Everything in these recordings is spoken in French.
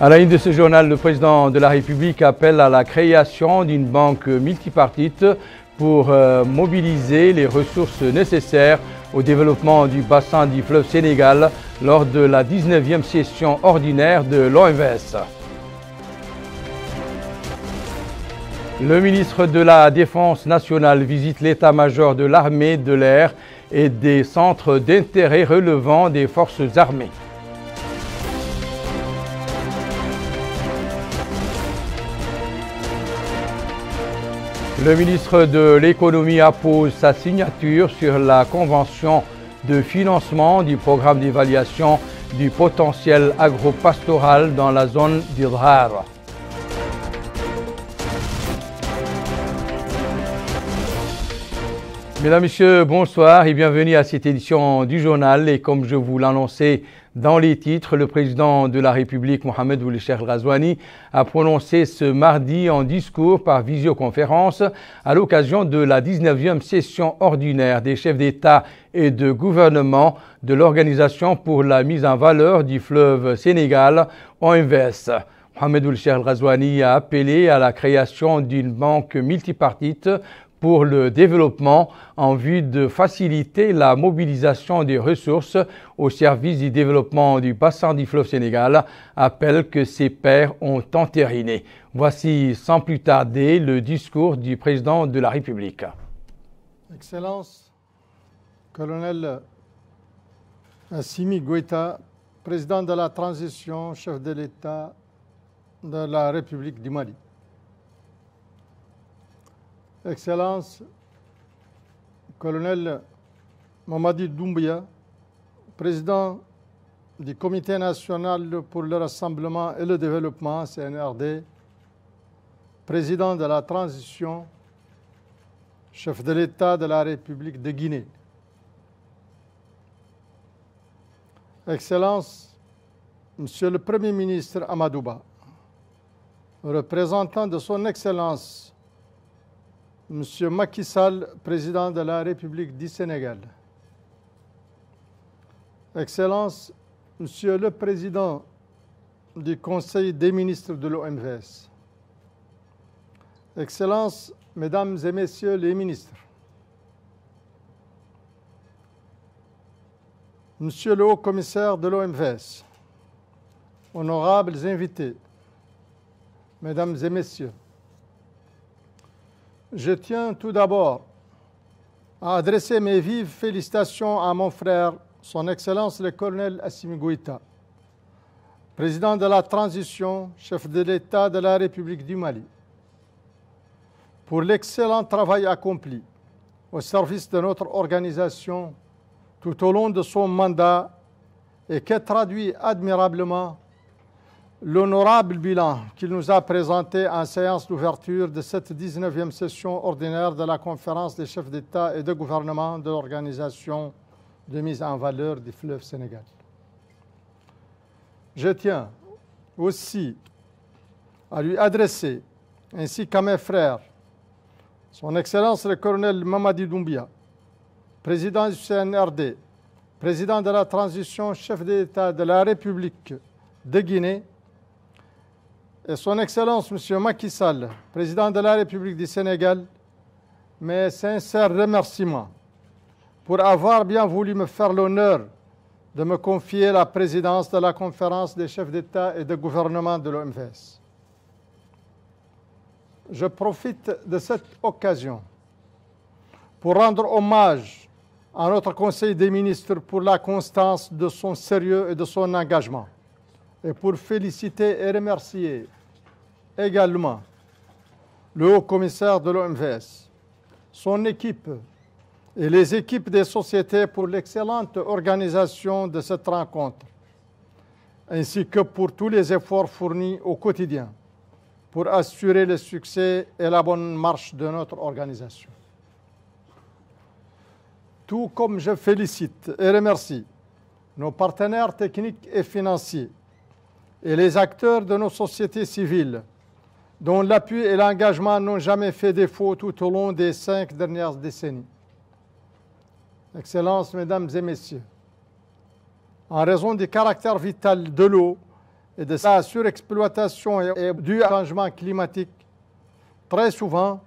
À la ligne de ce journal, le président de la République appelle à la création d'une banque multipartite pour euh, mobiliser les ressources nécessaires au développement du bassin du fleuve Sénégal lors de la 19e session ordinaire de l'OMS. Le ministre de la Défense nationale visite l'état-major de l'armée de l'air et des centres d'intérêt relevant des forces armées. Le ministre de l'Économie appose sa signature sur la convention de financement du programme d'évaluation du potentiel agropastoral dans la zone d'Idhar. Mesdames, Messieurs, bonsoir et bienvenue à cette édition du journal. Et comme je vous l'annonçais, dans les titres, le président de la République, Mohamed El Ghazouani, a prononcé ce mardi en discours par visioconférence à l'occasion de la 19e session ordinaire des chefs d'État et de gouvernement de l'Organisation pour la mise en valeur du fleuve Sénégal, Inverse. Mohamed El Ghazouani a appelé à la création d'une banque multipartite pour le développement en vue de faciliter la mobilisation des ressources au service du développement du bassin du fleuve Sénégal, appelle que ses pairs ont entériné. Voici sans plus tarder le discours du président de la République. Excellence, colonel Assimi Goïta, président de la transition, chef de l'État de la République du Mali. Excellence colonel Mamadi Doumbia, président du Comité national pour le rassemblement et le développement, CNRD, président de la transition, chef de l'État de la République de Guinée. Excellence Monsieur le Premier ministre Amadouba, représentant de son Excellence Monsieur Macky Sall, président de la République du Sénégal. Excellences, Monsieur le président du Conseil des ministres de l'OMVS. Excellences, Mesdames et Messieurs les ministres. Monsieur le haut-commissaire de l'OMVS. Honorables invités. Mesdames et Messieurs je tiens tout d'abord à adresser mes vives félicitations à mon frère, son Excellence le colonel Assimi Goïta, président de la transition, chef de l'État de la République du Mali, pour l'excellent travail accompli au service de notre organisation tout au long de son mandat et qui traduit admirablement L'honorable bilan qu'il nous a présenté en séance d'ouverture de cette 19e session ordinaire de la conférence des chefs d'État et de gouvernement de l'organisation de mise en valeur du fleuve Sénégal. Je tiens aussi à lui adresser, ainsi qu'à mes frères, son Excellence le colonel Mamadi Doumbia, président du CNRD, président de la transition, chef d'État de la République de Guinée, et son Excellence Monsieur Macky Sall, président de la République du Sénégal, mes sincères remerciements pour avoir bien voulu me faire l'honneur de me confier la présidence de la conférence des chefs d'État et de gouvernement de l'OMVS. Je profite de cette occasion pour rendre hommage à notre Conseil des ministres pour la constance de son sérieux et de son engagement, et pour féliciter et remercier également le haut-commissaire de l'OMVS, son équipe et les équipes des sociétés pour l'excellente organisation de cette rencontre, ainsi que pour tous les efforts fournis au quotidien pour assurer le succès et la bonne marche de notre organisation. Tout comme je félicite et remercie nos partenaires techniques et financiers et les acteurs de nos sociétés civiles dont l'appui et l'engagement n'ont jamais fait défaut tout au long des cinq dernières décennies. Excellences, Mesdames et Messieurs, en raison du caractère vital de l'eau et de sa surexploitation et du changement climatique, très souvent,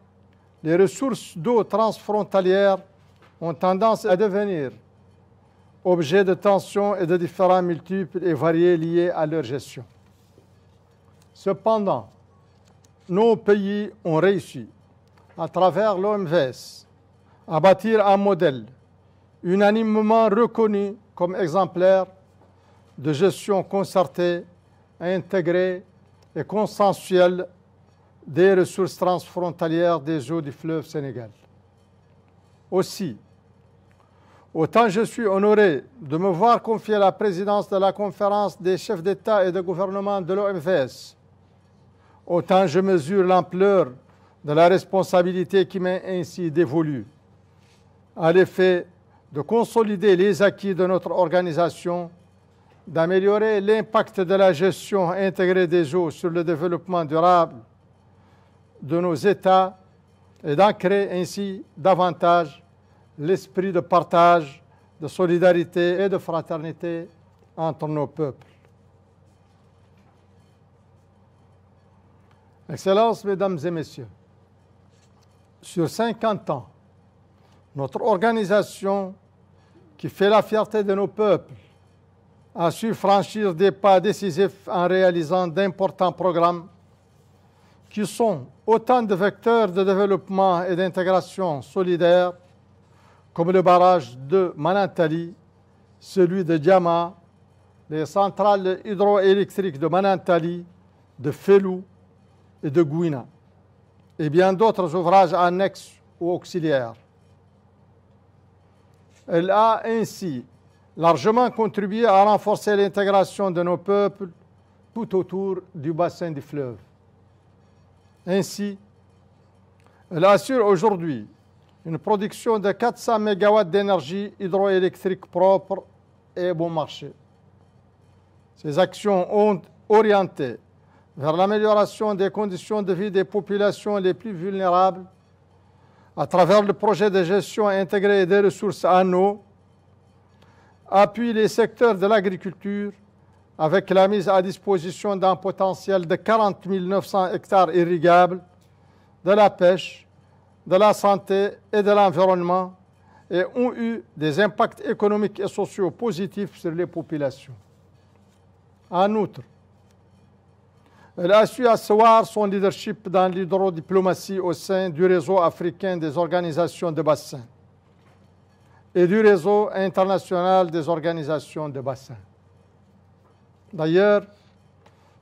les ressources d'eau transfrontalières ont tendance à devenir objet de tensions et de différents multiples et variés liés à leur gestion. Cependant, nos pays ont réussi, à travers l'OMVS, à bâtir un modèle unanimement reconnu comme exemplaire de gestion concertée, intégrée et consensuelle des ressources transfrontalières des eaux du fleuve Sénégal. Aussi, autant je suis honoré de me voir confier la présidence de la conférence des chefs d'État et de gouvernement de l'OMVS, autant je mesure l'ampleur de la responsabilité qui m'est ainsi dévolue. À l'effet de consolider les acquis de notre organisation, d'améliorer l'impact de la gestion intégrée des eaux sur le développement durable de nos États et d'ancrer ainsi davantage l'esprit de partage, de solidarité et de fraternité entre nos peuples. Excellences, Mesdames et Messieurs, sur 50 ans, notre organisation, qui fait la fierté de nos peuples, a su franchir des pas décisifs en réalisant d'importants programmes qui sont autant de vecteurs de développement et d'intégration solidaire comme le barrage de Manantali, celui de Diama, les centrales hydroélectriques de Manantali, de Felou, et de Gouina, et bien d'autres ouvrages annexes ou auxiliaires. Elle a ainsi largement contribué à renforcer l'intégration de nos peuples tout autour du bassin du fleuve. Ainsi, elle assure aujourd'hui une production de 400 MW d'énergie hydroélectrique propre et bon marché. Ces actions ont orienté vers l'amélioration des conditions de vie des populations les plus vulnérables à travers le projet de gestion intégrée des ressources en eau, appuie les secteurs de l'agriculture avec la mise à disposition d'un potentiel de 40 900 hectares irrigables, de la pêche, de la santé et de l'environnement et ont eu des impacts économiques et sociaux positifs sur les populations. En outre, elle a su asseoir son leadership dans l'hydrodiplomatie au sein du réseau africain des organisations de bassin et du réseau international des organisations de bassin. D'ailleurs,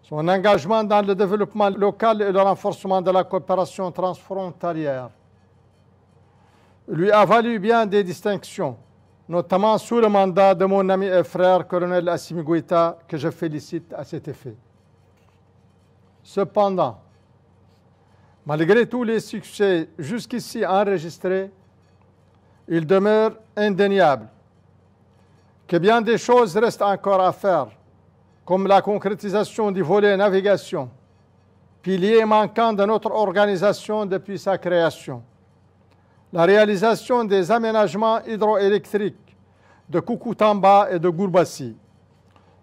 son engagement dans le développement local et le renforcement de la coopération transfrontalière lui a valu bien des distinctions, notamment sous le mandat de mon ami et frère colonel Assimi que je félicite à cet effet. Cependant, malgré tous les succès jusqu'ici enregistrés, il demeure indéniable que bien des choses restent encore à faire, comme la concrétisation du volet navigation, pilier manquant de notre organisation depuis sa création, la réalisation des aménagements hydroélectriques de Koukoutamba et de Gourbassi,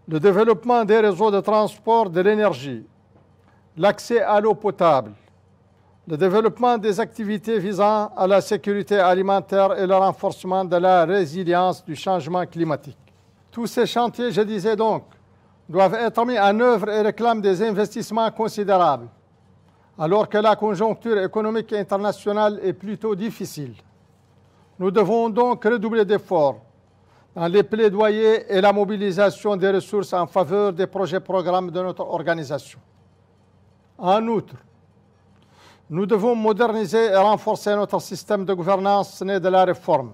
le développement des réseaux de transport de l'énergie l'accès à l'eau potable, le développement des activités visant à la sécurité alimentaire et le renforcement de la résilience du changement climatique. Tous ces chantiers, je disais donc, doivent être mis en œuvre et réclament des investissements considérables, alors que la conjoncture économique internationale est plutôt difficile. Nous devons donc redoubler d'efforts dans les plaidoyers et la mobilisation des ressources en faveur des projets programmes de notre organisation. En outre, nous devons moderniser et renforcer notre système de gouvernance né de la réforme,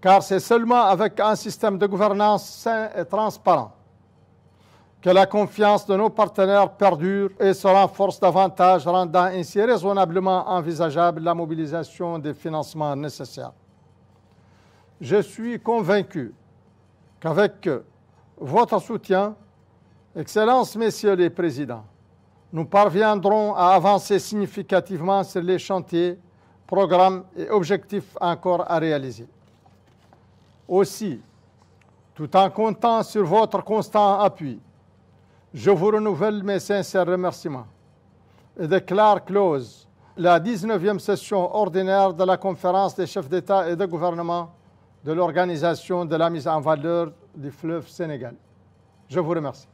car c'est seulement avec un système de gouvernance sain et transparent que la confiance de nos partenaires perdure et se renforce davantage, rendant ainsi raisonnablement envisageable la mobilisation des financements nécessaires. Je suis convaincu qu'avec votre soutien, Excellences, Messieurs les Présidents, nous parviendrons à avancer significativement sur les chantiers, programmes et objectifs encore à réaliser. Aussi, tout en comptant sur votre constant appui, je vous renouvelle mes sincères remerciements et déclare close la 19e session ordinaire de la conférence des chefs d'État et de gouvernement de l'organisation de la mise en valeur du fleuve Sénégal. Je vous remercie.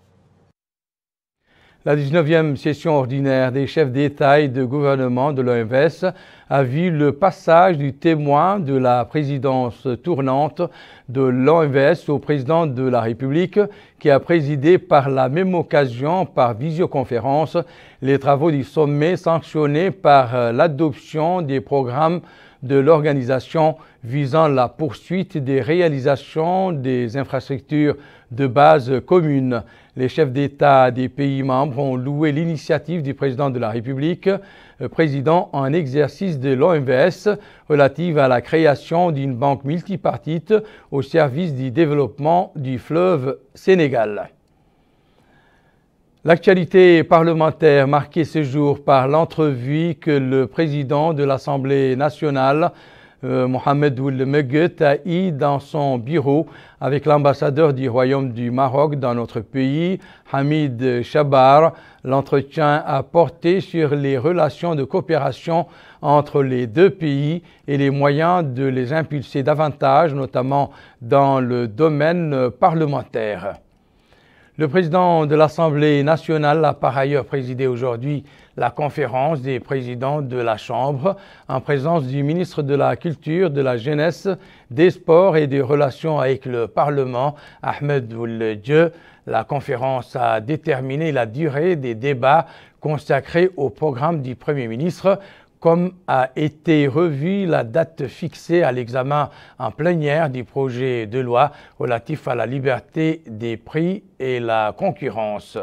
La 19e session ordinaire des chefs d'État et de gouvernement de l'OMS a vu le passage du témoin de la présidence tournante de l'OMS au président de la République qui a présidé par la même occasion par visioconférence les travaux du sommet sanctionnés par euh, l'adoption des programmes de l'organisation visant la poursuite des réalisations des infrastructures de base communes. Les chefs d'État des pays membres ont loué l'initiative du président de la République, euh, président en exercice de l'OMVS, relative à la création d'une banque multipartite au service du développement du fleuve Sénégal. L'actualité parlementaire marquée ce jour par l'entrevue que le président de l'Assemblée nationale, euh, Mohamed Oul Megut, a eue dans son bureau avec l'ambassadeur du Royaume du Maroc dans notre pays, Hamid Shabar, L'entretien a porté sur les relations de coopération entre les deux pays et les moyens de les impulser davantage, notamment dans le domaine parlementaire. Le président de l'Assemblée nationale a par ailleurs présidé aujourd'hui la conférence des présidents de la Chambre en présence du ministre de la Culture, de la Jeunesse, des Sports et des Relations avec le Parlement, Ahmed Dieu. La conférence a déterminé la durée des débats consacrés au programme du Premier ministre comme a été revue la date fixée à l'examen en plénière du projet de loi relatif à la liberté des prix et la concurrence.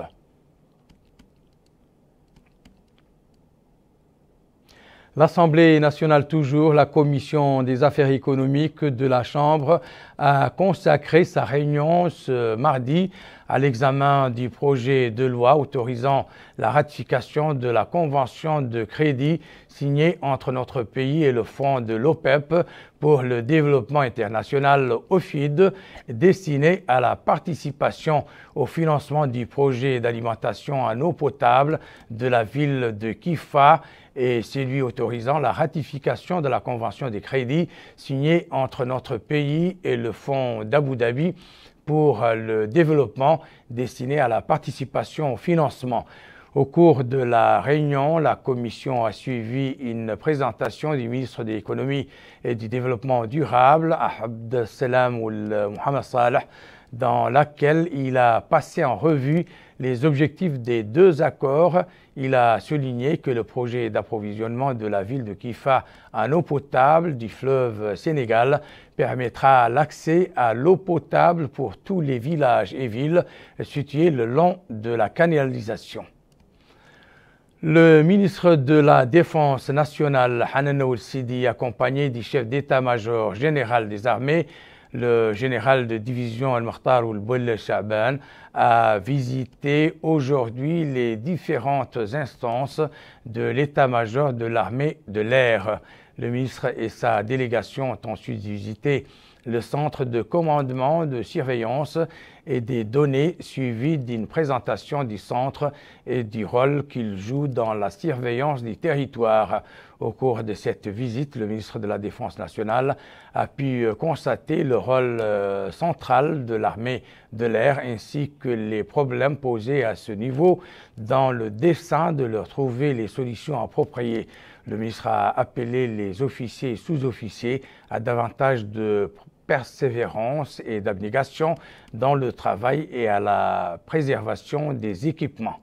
L'Assemblée nationale toujours, la commission des affaires économiques de la Chambre a consacré sa réunion ce mardi à l'examen du projet de loi autorisant la ratification de la convention de crédit signée entre notre pays et le fonds de l'OPEP e pour le développement international OFID destiné à la participation au financement du projet d'alimentation en eau potable de la ville de Kifa et c'est autorisant la ratification de la Convention des crédits signée entre notre pays et le Fonds d'Abu Dhabi pour euh, le développement destiné à la participation au financement. Au cours de la réunion, la Commission a suivi une présentation du ministre de l'économie et du développement durable, Ahmed Salam Mohamed Saleh, dans laquelle il a passé en revue les objectifs des deux accords. Il a souligné que le projet d'approvisionnement de la ville de Kifa en eau potable du fleuve Sénégal permettra l'accès à l'eau potable pour tous les villages et villes situés le long de la canalisation. Le ministre de la Défense nationale, Hanan Sidi, accompagné du chef d'état-major général des armées, le général de division Al-Martar ou le a visité aujourd'hui les différentes instances de l'état-major de l'armée de l'air. Le ministre et sa délégation ont ensuite visité le centre de commandement, de surveillance et des données suivi d'une présentation du centre et du rôle qu'il joue dans la surveillance du territoire. Au cours de cette visite, le ministre de la Défense nationale a pu euh, constater le rôle euh, central de l'armée de l'air ainsi que les problèmes posés à ce niveau dans le dessein de leur trouver les solutions appropriées. Le ministre a appelé les officiers et sous-officiers à davantage de persévérance et d'abnégation dans le travail et à la préservation des équipements.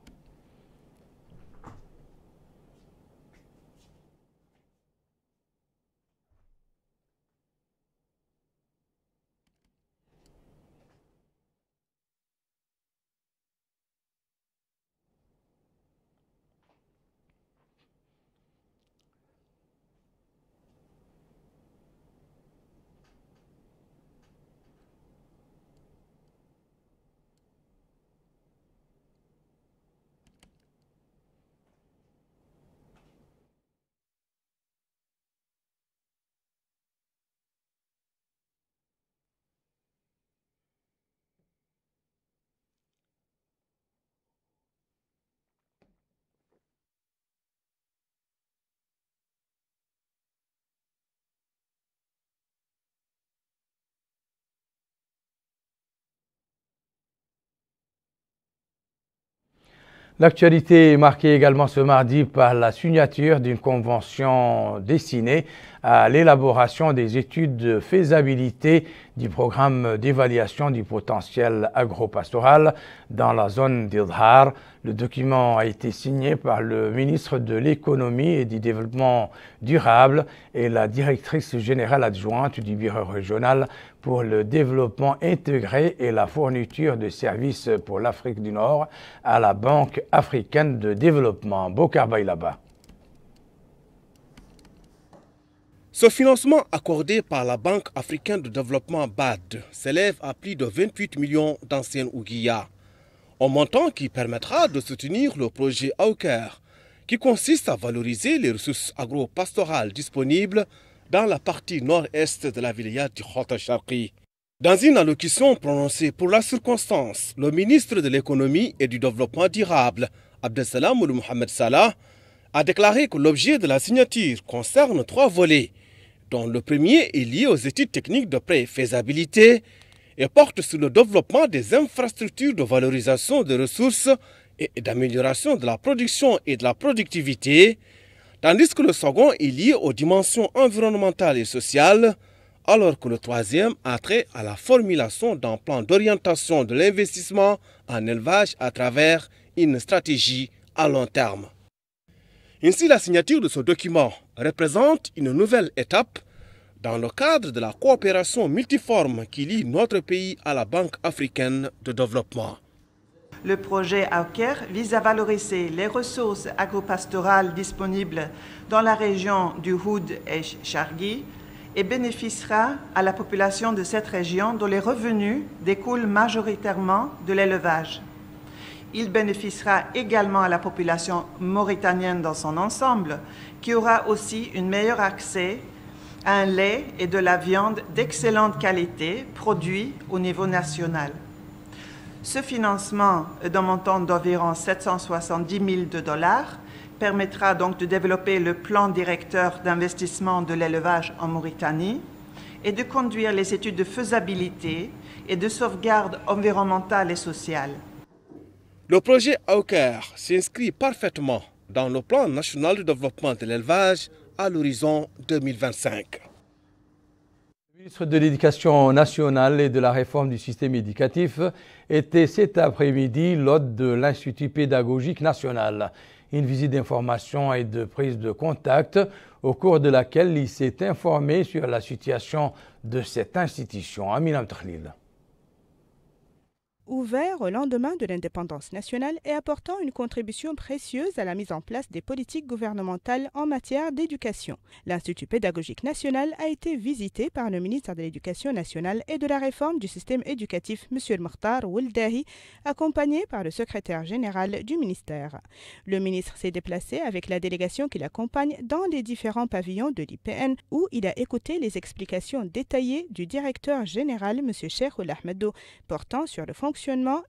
L'actualité est marquée également ce mardi par la signature d'une convention destinée à l'élaboration des études de faisabilité du programme d'évaluation du potentiel agropastoral dans la zone d'Ildhar. Le document a été signé par le ministre de l'économie et du développement durable et la directrice générale adjointe du bureau régional pour le développement intégré et la fourniture de services pour l'Afrique du Nord à la Banque africaine de développement. Bokarbaï là-bas. Ce financement accordé par la Banque africaine de développement BAD s'élève à plus de 28 millions d'anciennes Ouguiya, un montant qui permettra de soutenir le projet AUKER, qui consiste à valoriser les ressources agro-pastorales disponibles dans la partie nord-est de la wilaya du Khotasharqi. Dans une allocution prononcée pour la circonstance, le ministre de l'économie et du développement durable, Abdesalam Mohamed Salah, a déclaré que l'objet de la signature concerne trois volets, dont le premier est lié aux études techniques de pré-faisabilité et porte sur le développement des infrastructures de valorisation des ressources et d'amélioration de la production et de la productivité, tandis que le second est lié aux dimensions environnementales et sociales, alors que le troisième a trait à la formulation d'un plan d'orientation de l'investissement en élevage à travers une stratégie à long terme. Ainsi, la signature de ce document représente une nouvelle étape dans le cadre de la coopération multiforme qui lie notre pays à la Banque africaine de développement le projet Auker vise à valoriser les ressources agropastorales disponibles dans la région du Houd et Chargui et bénéficiera à la population de cette région dont les revenus découlent majoritairement de l'élevage. Il bénéficiera également à la population mauritanienne dans son ensemble, qui aura aussi un meilleur accès à un lait et de la viande d'excellente qualité produits au niveau national. Ce financement euh, d'un montant d'environ 770 000 dollars permettra donc de développer le plan directeur d'investissement de l'élevage en Mauritanie et de conduire les études de faisabilité et de sauvegarde environnementale et sociale. Le projet AOCAR s'inscrit parfaitement dans le plan national de développement de l'élevage à l'horizon 2025 ministre de l'Éducation nationale et de la réforme du système éducatif était cet après-midi l'hôte de l'Institut pédagogique national. Une visite d'information et de prise de contact au cours de laquelle il s'est informé sur la situation de cette institution. à Trlil ouvert au lendemain de l'indépendance nationale et apportant une contribution précieuse à la mise en place des politiques gouvernementales en matière d'éducation. L'Institut pédagogique national a été visité par le ministre de l'Éducation nationale et de la réforme du système éducatif, M. Mokhtar Ouldahi, accompagné par le secrétaire général du ministère. Le ministre s'est déplacé avec la délégation qui l'accompagne dans les différents pavillons de l'IPN où il a écouté les explications détaillées du directeur général, M. Cheikh Ahmedou, portant sur le fonds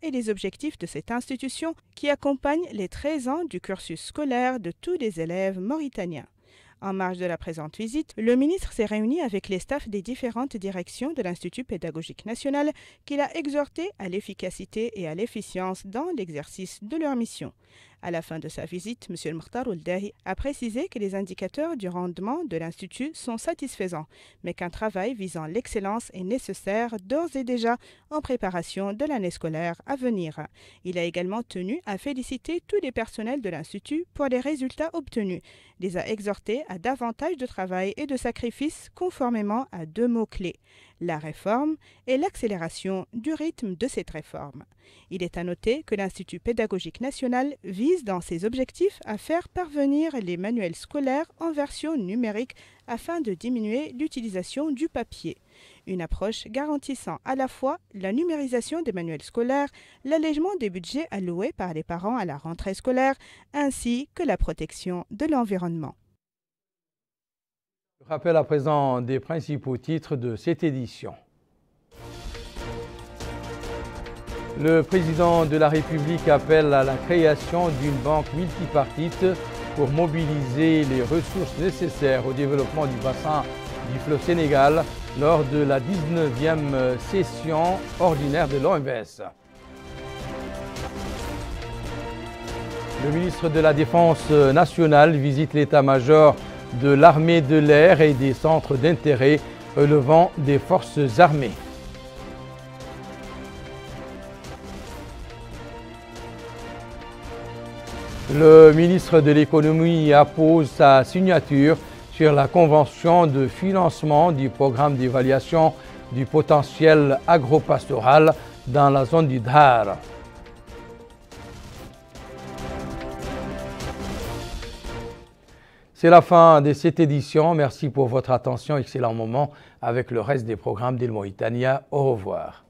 et les objectifs de cette institution qui accompagne les 13 ans du cursus scolaire de tous les élèves mauritaniens. En marge de la présente visite, le ministre s'est réuni avec les staffs des différentes directions de l'Institut pédagogique national qu'il a exhorté à l'efficacité et à l'efficience dans l'exercice de leur mission. À la fin de sa visite, M. Mokhtar a précisé que les indicateurs du rendement de l'Institut sont satisfaisants, mais qu'un travail visant l'excellence est nécessaire d'ores et déjà en préparation de l'année scolaire à venir. Il a également tenu à féliciter tous les personnels de l'Institut pour les résultats obtenus, les a exhortés à davantage de travail et de sacrifices conformément à deux mots-clés la réforme et l'accélération du rythme de cette réforme. Il est à noter que l'Institut pédagogique national vise dans ses objectifs à faire parvenir les manuels scolaires en version numérique afin de diminuer l'utilisation du papier. Une approche garantissant à la fois la numérisation des manuels scolaires, l'allègement des budgets alloués par les parents à la rentrée scolaire, ainsi que la protection de l'environnement. Je rappelle à présent des principaux titres de cette édition. Le président de la République appelle à la création d'une banque multipartite pour mobiliser les ressources nécessaires au développement du bassin du fleuve Sénégal lors de la 19e session ordinaire de l'OMS. Le ministre de la Défense nationale visite l'état-major de l'armée de l'air et des centres d'intérêt relevant des forces armées. Le ministre de l'Économie appose sa signature sur la convention de financement du programme d'évaluation du potentiel agropastoral dans la zone du Dhar. C'est la fin de cette édition. Merci pour votre attention. Excellent moment avec le reste des programmes d'Il Mauritania. Au revoir.